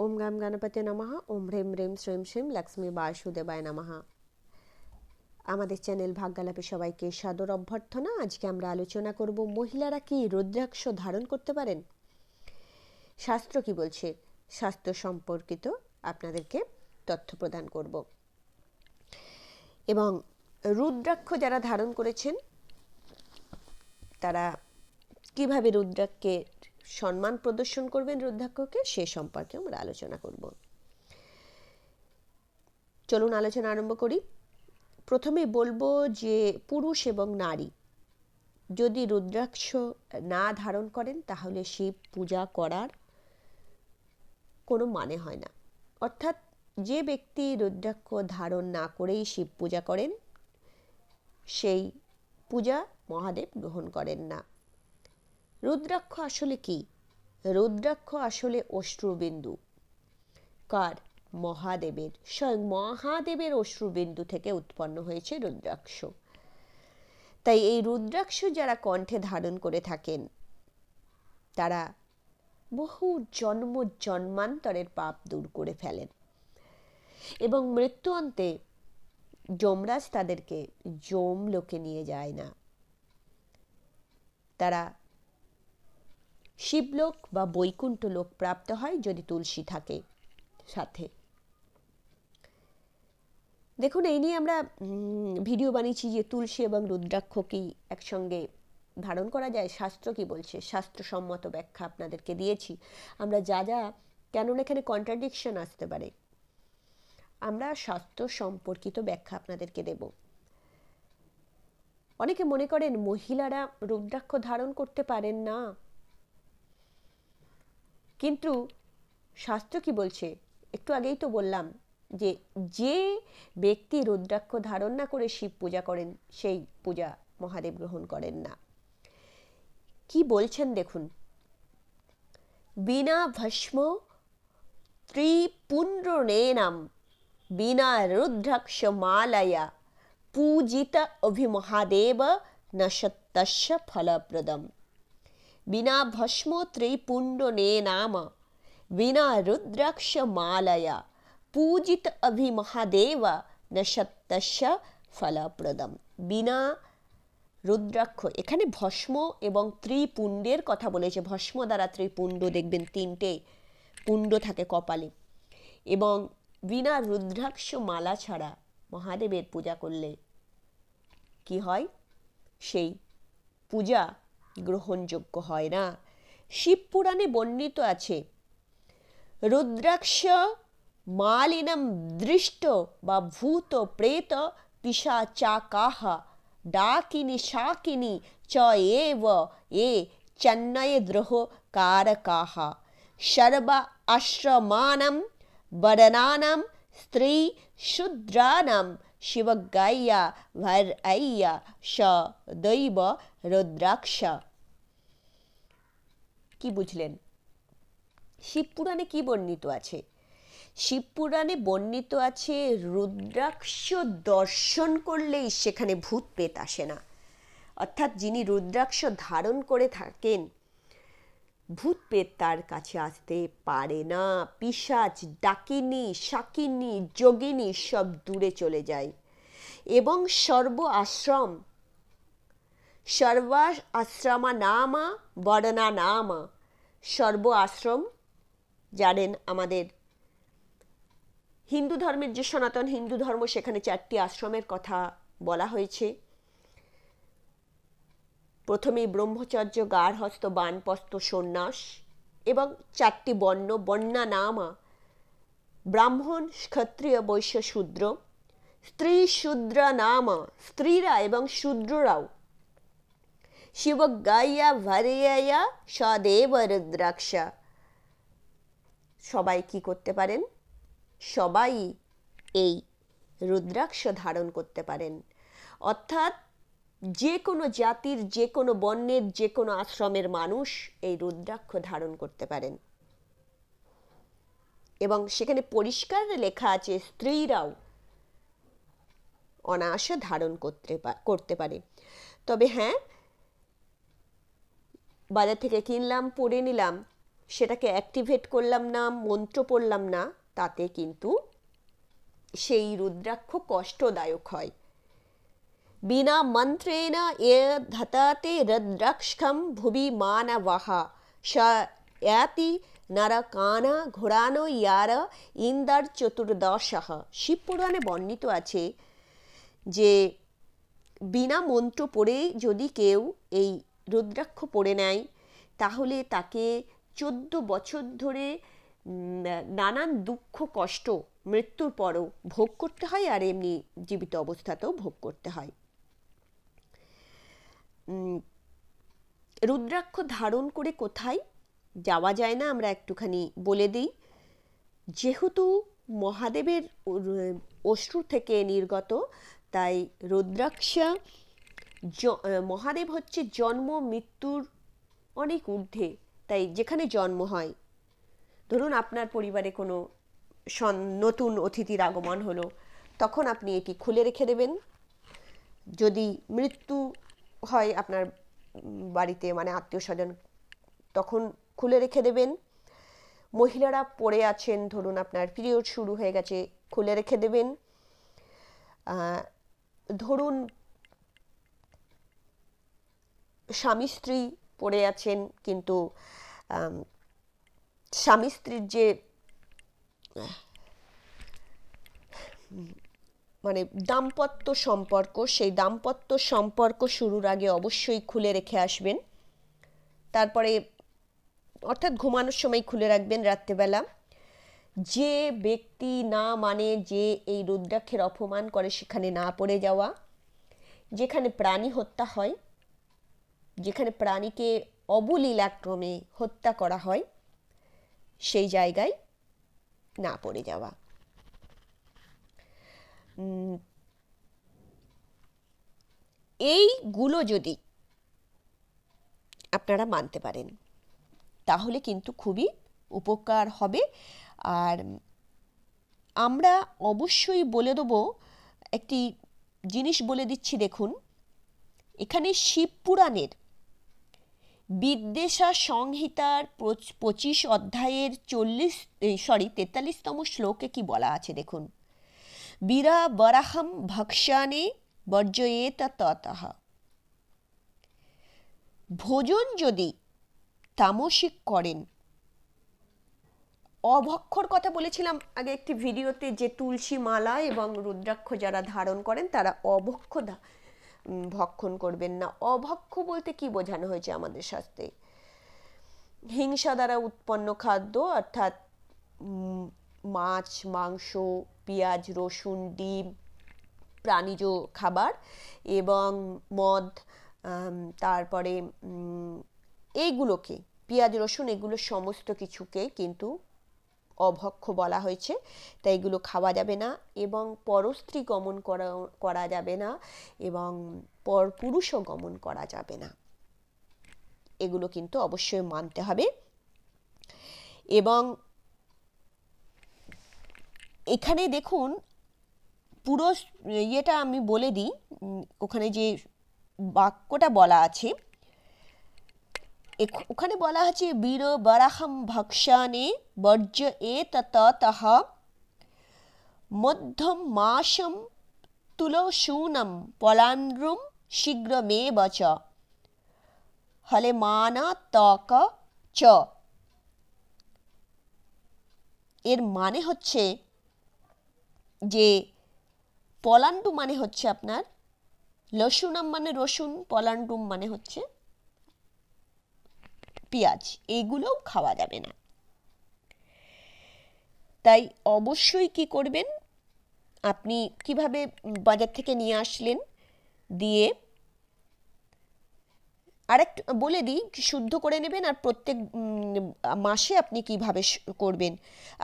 ওম গাম গণপতি నమ ওম হ্রেম হ্রেম శ్రీం శ్రీం লক্ষ্মী বাসুদেবায় নমঃ আমাদের চ্যানেল ভাগ্যালাপে সবাইকে সাদর অভ্যর্থনা আজকে আমরা আলোচনা করব মহিলারা কি রুদ্রাক্ষ ধারণ করতে পারেন শাস্ত্র কি বলছে স্বাস্থ্য সম্পর্কিত আপনাদেরকে তথ্য প্রদান করব এবং রুদ্রাক্ষ যারা ধারণ করেছেন তারা কিভাবে রুদ্রাক্ষকে সম্মান প্রদর্শন করবেন রুদ্রাক্ষকে সে সম্পর্কে আমরা আলোচনা করব চলুন আলোচনা আরম্ভ করি প্রথমে বলবো যে পুরুষ এবং নারী যদি রুদ্রাক্ষ না ধারণ করেন তাহলে শিব পূজা করার কোনো মানে হয় না অর্থাৎ যে ব্যক্তি রুদ্রাক্ষ ধারণ না করেই শিব পূজা করেন সেই পূজা মহাদেব গ্রহণ করেন না রুদ্রাক্ষ আসলে কি রুদ্রাক্ষ আসলে অশ্রুবিন্দু কার মহাদেবের স্বয়ং মহাদেবের অশ্রুবিন্দু থেকে উৎপন্ন হয়েছে রুদ্রাক্ষ তাই এই রুদ্রাক্ষ যারা কণ্ঠে ধারণ করে থাকেন তারা বহু জন্ম জন্মান্তরের পাপ দূর করে ফেলেন এবং মৃত্যু অন্তে যমরাজ তাদেরকে যম লোকে নিয়ে যায় না তারা শিবলোক বা বৈকুণ্ঠ লোক প্রাপ্ত হয় যদি তুলসী থাকে সাথে দেখুন এই নিয়ে আমরা ভিডিও বানিয়েছি যে তুলসী এবং রুদ্রাক্ষ কি একসঙ্গে ধারণ করা যায় শাস্ত্র কি বলছে শাস্ত্রসম্মত ব্যাখ্যা আপনাদেরকে দিয়েছি আমরা যা যা কেননা এখানে কন্ট্রাডিকশন আসতে পারে আমরা স্বাস্থ্য সম্পর্কিত ব্যাখ্যা আপনাদেরকে দেব অনেকে মনে করেন মহিলারা রুদ্রাক্ষ ধারণ করতে পারেন না কিন্তু শাস্ত্র কি বলছে একটু আগেই তো বললাম যে যে ব্যক্তি রুদ্রাক্ষ ধারণ না করে শিব পূজা করেন সেই পূজা মহাদেব গ্রহণ করেন না কি বলছেন দেখুন বিনা ভস্ম ত্রিপুণ্ড্রনেনাম বিনা রুদ্রাক্ষ মালায়া পূজিত অভিমহাদেব নশতস্য ফলপ্রদম বিনা ভস্ম ত্রিপুণ্ড নে নাম বিনা রুদ্রাক্ষ মালয়া পূজিত অভিমহাদেব নশত্তস্য ফলপ্রদম বিনা রুদ্রাক্ষ এখানে ভস্ম এবং ত্রিপুণ্ডের কথা বলেছে ভস্ম দ্বারা ত্রিপুণ্ড দেখবেন তিনটে পুণ্ড থাকে কপালে এবং বিনা রুদ্রাক্ষ মালা ছাড়া মহাদেবের পূজা করলে কি হয় সেই পূজা গ্রহণযোগ্য হয় না শিবপুরাণে বর্ণিত আছে রুদ্রাক্ষ মালিনম দৃষ্ট বা ভূত প্রেত কাহা ডাকিনি শাকিনি চ এব এ চেন্নয় দ্রোহ কাহা সর্ব আশ্রমানম বরণানম স্ত্রী শূদ্রানম শিবগাইয়া ভার আইয়া স দৈব রুদ্রাক্ষ কি বুঝলেন শিবপুরাণে কি বর্ণিত আছে শিবপুরাণে বর্ণিত আছে রুদ্রাক্ষ দর্শন করলেই সেখানে ভূত পেত আসে না অর্থাৎ যিনি রুদ্রাক্ষ ধারণ করে থাকেন ভূত পেত তার কাছে আসতে পারে না পিসাচ ডাকিনী শাকিনী যোগিনী সব দূরে চলে যায় এবং সর্ব আশ্রম সর্ব আশ্রমা নামা বর্ণা নামা সর্ব আশ্রম জানেন আমাদের হিন্দু ধর্মের যে সনাতন হিন্দু ধর্ম সেখানে চারটি আশ্রমের কথা বলা হয়েছে প্রথমেই ব্রহ্মচর্য গারহস্ত বানপস্ত সন্ন্যাস এবং চারটি বর্ণ বন্যা নামা ব্রাহ্মণ ক্ষত্রিয় বৈশ্য শূদ্র স্ত্রী শূদ্র নামা স্ত্রীরা এবং শূদ্ররাও শিবগাইয়া ভারিয়া সদেব রুদ্রাক্ষা সবাই কি করতে পারেন সবাই এই রুদ্রাক্ষ ধারণ করতে পারেন অর্থাৎ যে কোনো জাতির যে কোনো বর্ণের যে কোনো আশ্রমের মানুষ এই রুদ্রাক্ষ ধারণ করতে পারেন এবং সেখানে পরিষ্কার লেখা আছে স্ত্রীরাও অনায়াসে ধারণ করতে করতে পারে তবে হ্যাঁ বাজার থেকে কিনলাম পরে নিলাম সেটাকে অ্যাক্টিভেট করলাম না মন্ত্র পড়লাম না তাতে কিন্তু সেই রুদ্রাক্ষ কষ্টদায়ক হয় বিনা মন্ত্রেণ এ ধতাতে রদ্রক্ষম ভুবি মানব সয়াতি কানা ঘোরানো ইয়ার ইন্দার চতুর্দশ শিবপুরাণে বর্ণিত আছে যে বিনা মন্ত্র পড়ে যদি কেউ এই রুদ্রাক্ষ পড়ে নেয় তাহলে তাকে চোদ্দ বছর ধরে নানান দুঃখ কষ্ট মৃত্যুর পরও ভোগ করতে হয় আর এমনি জীবিত অবস্থাতেও ভোগ করতে হয় রুদ্রাক্ষ ধারণ করে কোথায় যাওয়া যায় না আমরা একটুখানি বলে দিই যেহেতু মহাদেবের অশ্রু থেকে নির্গত তাই রুদ্রাক্ষা মহাদেব হচ্ছে জন্ম মৃত্যুর অনেক ঊর্ধ্বে তাই যেখানে জন্ম হয় ধরুন আপনার পরিবারে কোনো নতুন অতিথির আগমন হলো তখন আপনি এটি খুলে রেখে দেবেন যদি মৃত্যু হয় আপনার বাড়িতে মানে আত্মীয় স্বজন তখন খুলে রেখে দেবেন মহিলারা পড়ে আছেন ধরুন আপনার পিরিয়ড শুরু হয়ে গেছে খুলে রেখে দেবেন ধরুন স্বামী স্ত্রী পড়ে আছেন কিন্তু স্বামী স্ত্রীর যে মানে দাম্পত্য সম্পর্ক সেই দাম্পত্য সম্পর্ক শুরুর আগে অবশ্যই খুলে রেখে আসবেন তারপরে অর্থাৎ ঘুমানোর সময় খুলে রাখবেন রাত্রেবেলা যে ব্যক্তি না মানে যে এই রুদ্রাক্ষের অপমান করে সেখানে না পড়ে যাওয়া যেখানে প্রাণী হত্যা হয় যেখানে প্রাণীকে অবলীলাক্রমে হত্যা করা হয় সেই জায়গায় না পড়ে যাওয়া এইগুলো যদি আপনারা মানতে পারেন তাহলে কিন্তু খুবই উপকার হবে আর আমরা অবশ্যই বলে দেবো একটি জিনিস বলে দিচ্ছি দেখুন এখানে শিবপুরাণের বিদ্বেষা সংহিতার পঁচিশ অধ্যায়ের চল্লিশ সরি তেতাল্লিশতম শ্লোকে কি বলা আছে দেখুন বরাহম ভক্সানে বর্জয়েত ততহ ভোজন যদি তামসিক করেন অভক্ষর কথা বলেছিলাম আগে একটি ভিডিওতে যে তুলসী মালা এবং রুদ্রাক্ষ যারা ধারণ করেন তারা অভক্ষ ভক্ষণ করবেন না অভক্ষ বলতে কি বোঝানো হয়েছে আমাদের স্বাস্থ্যে হিংসা দ্বারা উৎপন্ন খাদ্য অর্থাৎ মাছ মাংস পেঁয়াজ রসুন ডিম প্রাণীজ খাবার এবং মদ তারপরে এইগুলোকে পেঁয়াজ রসুন এগুলো সমস্ত কিছুকে কিন্তু অভক্ষ বলা হয়েছে তাই এগুলো খাওয়া যাবে না এবং পরস্ত্রী গমন করা করা যাবে না এবং পরপুরুষও গমন করা যাবে না এগুলো কিন্তু অবশ্যই মানতে হবে এবং এখানে দেখুন পুরো ইয়েটা আমি বলে দিই ওখানে যে বাক্যটা বলা আছে ওখানে বলা আছে বীর বরাহম ভক্ষানে বর্জ এ ততহ মধ্যম মাসম তুলসূনম পলান্দ্রুম শীঘ্র মে বচ হলে মানা তক চ এর মানে হচ্ছে যে পলান্ডু মানে হচ্ছে আপনার লসুনাম মানে রসুন পলান্ডুম মানে হচ্ছে পেঁয়াজ এগুলোও খাওয়া যাবে না তাই অবশ্যই কি করবেন আপনি কিভাবে বাজার থেকে নিয়ে আসলেন দিয়ে আরেকটু বলে দিই শুদ্ধ করে নেবেন আর প্রত্যেক মাসে আপনি কিভাবে করবেন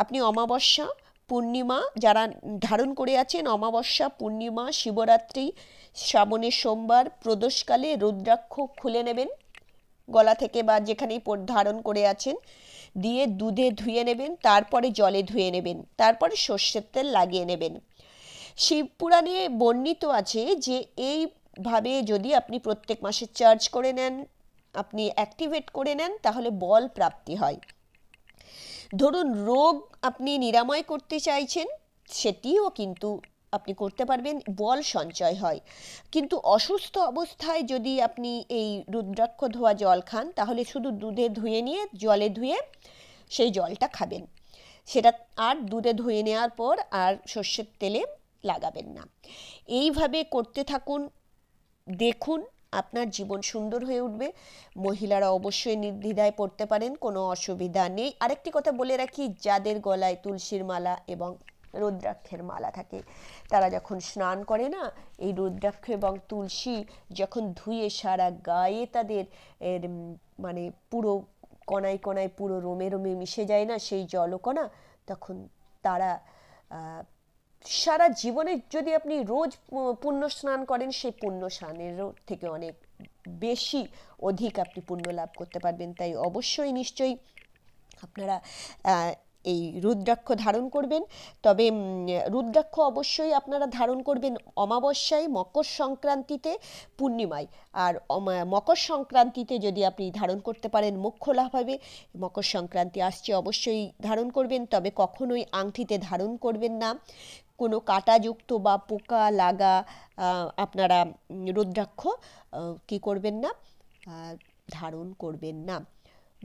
আপনি অমাবস্যা পূর্ণিমা যারা ধারণ করে আছেন অমাবস্যা পূর্ণিমা শিবরাত্রি শ্রাবণের সোমবার প্রদোষকালে রুদ্রাক্ষ খুলে নেবেন গলা থেকে বা যেখানেই ধারণ করে আছেন দিয়ে দুধে ধুয়ে নেবেন তারপরে জলে ধুয়ে নেবেন তারপরে সর্ষের তেল লাগিয়ে নেবেন শিবপুরাণে বর্ণিত আছে যে এইভাবে যদি আপনি প্রত্যেক মাসে চার্জ করে নেন আপনি অ্যাক্টিভেট করে নেন তাহলে বল প্রাপ্তি হয় ধরুন রোগ আপনি নিরাময় করতে চাইছেন সেটিও কিন্তু আপনি করতে পারবেন বল সঞ্চয় হয় কিন্তু অসুস্থ অবস্থায় যদি আপনি এই রুদ্রাক্ষ ধোয়া জল খান তাহলে শুধু দুধে ধুয়ে নিয়ে জলে ধুয়ে সেই জলটা খাবেন সেটা আর দুধে ধুয়ে নেওয়ার পর আর সর্ষের তেলে লাগাবেন না এইভাবে করতে থাকুন দেখুন আপনার জীবন সুন্দর হয়ে উঠবে মহিলারা অবশ্যই নির্দ্বিধায় পড়তে পারেন কোনো অসুবিধা নেই আরেকটি কথা বলে রাখি যাদের গলায় তুলসীর মালা এবং রুদ্রাক্ষের মালা থাকে তারা যখন স্নান করে না এই রুদ্রাক্ষ এবং তুলসী যখন ধুয়ে সারা গায়ে তাদের এর মানে পুরো কণায় কণায় পুরো রোমে রোমে মিশে যায় না সেই জলকণা তখন তারা সারা জীবনে যদি আপনি রোজ পুণ্য স্নান করেন সেই পুণ্য স্নানেরও থেকে অনেক বেশি অধিক আপনি পুণ্য লাভ করতে পারবেন তাই অবশ্যই নিশ্চয়ই আপনারা এই রুদ্রাক্ষ ধারণ করবেন তবে রুদ্রাক্ষ অবশ্যই আপনারা ধারণ করবেন অমাবস্যায় মকর সংক্রান্তিতে পূর্ণিমায় আর মকর সংক্রান্তিতে যদি আপনি ধারণ করতে পারেন মোক্ষ লাভ হবে মকর সংক্রান্তি আসছে অবশ্যই ধারণ করবেন তবে কখনোই আংটিতে ধারণ করবেন না কোনো কাঁটাযুক্ত বা পোকা লাগা আপনারা রুদ্রাক্ষ কি করবেন না ধারণ করবেন না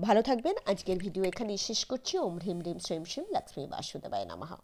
ভালো থাকবেন আজকের ভিডিও এখানেই শেষ করছি ওম হ্রিম হ্রিম শ্রেম শ্রিম লক্ষ্মী বাসুদেবায় নামাহা